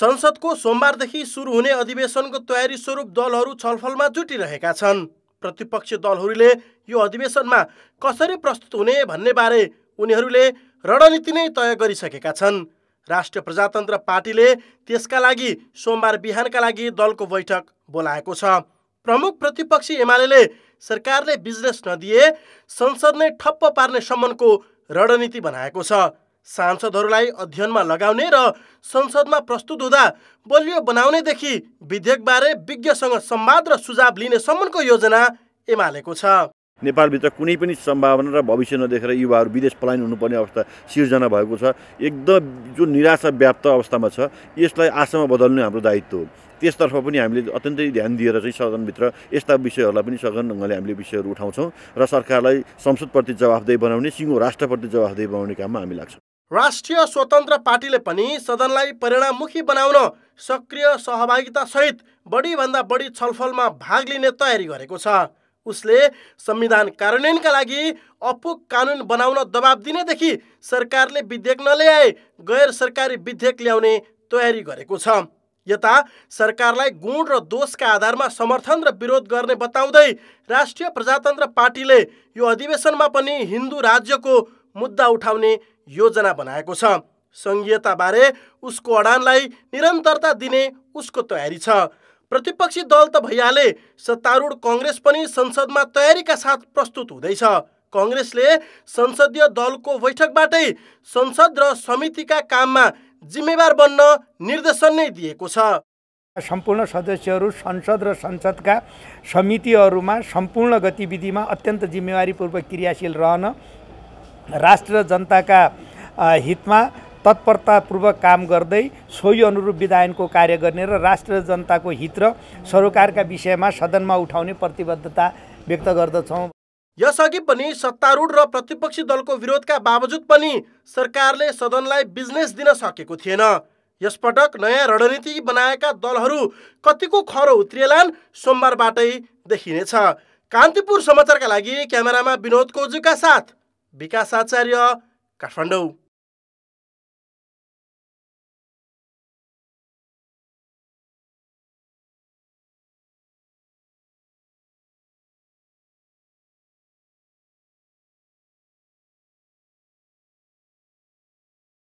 संसदको सोमबारदेखि सुरु हुने अधिवेशनको तयारी स्वरूप दलहरू छलफलमा जुटिरहेका छन् प्रतिपक्षी दलहरूले यो अधिवेशनमा कसरी प्रस्तुत हुने भन्ने बारे उनीहरूले रणनीति नै तय गरिसकेका छन् राष्ट्रिय प्रजातन्त्र पार्टीले त्यसका लागि सोमबार बिहानका लागि दलको बैठक बोलाएको छ प्रमुख प्रतिपक्षी एमाले सरकारले बिजनेस नदिए संसद नै ठप्प पार्ने सम्मको रणनीति बनाएको छ सांसदहरूलाई अध्ययनमा लगाउने र संसदमा प्रस्तुत हुँदा बलियो बनाउनेदेखि विधेयकबारे विज्ञसँग संवाद र सुझाव लिने सम्मको योजना एमालेको छ नेपालभित्र कुनै पनि सम्भावना र भविष्य नदेखेर युवाहरू विदेश पलायन हुनुपर्ने अवस्था सिर्जना भएको छ एकदम जो निराशा व्याप्त अवस्थामा छ यसलाई आशामा बदल्ने हाम्रो दायित्व हो त्यसतर्फ पनि हामीले अत्यन्तै ध्यान दिएर चाहिँ सदनभित्र यस्ता विषयहरूलाई पनि सघन ढङ्गले हामीले विषयहरू उठाउँछौँ र सरकारलाई संसदप्रति जवाफदेही बनाउने सिङ्गो राष्ट्रप्रति जवाफदेही बनाउने काममा हामी लाग्छौँ राष्ट्रिय स्वतन्त्र पार्टीले पनि सदनलाई परिणाममुखी बनाउन सक्रिय सहभागितासहित बढीभन्दा बढी छलफलमा भाग लिने तयारी गरेको छ उसले संविधान कार्यान्वयनका लागि अपुग कानुन बनाउन दबाब दिनेदेखि सरकारले विधेयक नल्याए गैर सरकारी विधेयक ल्याउने तयारी गरेको छ यता सरकारलाई गुण र दोषका आधारमा समर्थन र विरोध गर्ने बताउँदै राष्ट्रिय प्रजातन्त्र पार्टीले यो अधिवेशनमा पनि हिन्दू राज्यको मुद्दा उठाउने योजना बनाएको छ सङ्घीयताबारे उसको अडानलाई निरन्तरता दिने उसको तयारी छ प्रतिपक्षी दल त भइहाले सत्तारूढ कङ्ग्रेस पनि संसदमा तयारीका साथ प्रस्तुत हुँदैछ कङ्ग्रेसले संसदीय दलको बैठकबाटै संसद र समितिका काममा जिम्मेवार बन्न निर्देशन नै दिएको छ सम्पूर्ण सदस्यहरू संसद र संसदका समितिहरूमा सम्पूर्ण गतिविधिमा अत्यन्त जिम्मेवारीपूर्वक क्रियाशील रहन राष्ट्र जनताका हितमा तत्परतापूर्वक काम गर्दै सोही अनुरूप विधायनको कार्य गर्ने र राष्ट्र जनताको हित र सरोकारका विषयमा सदनमा उठाउने प्रतिबद्धता व्यक्त गर्दछौँ यसअघि पनि सत्तारूढ र प्रतिपक्षी दलको विरोधका बावजुद पनि सरकारले सदनलाई बिजनेस दिन सकेको थिएन यसपटक नयाँ रणनीति बनाएका दलहरू कतिको खरो उत्रिएलान् सोमबारबाटै देखिनेछ कान्तिपुर समाचारका लागि क्यामेरामा विनोद कोजुका साथ विकास आचार्य काठमाडौँ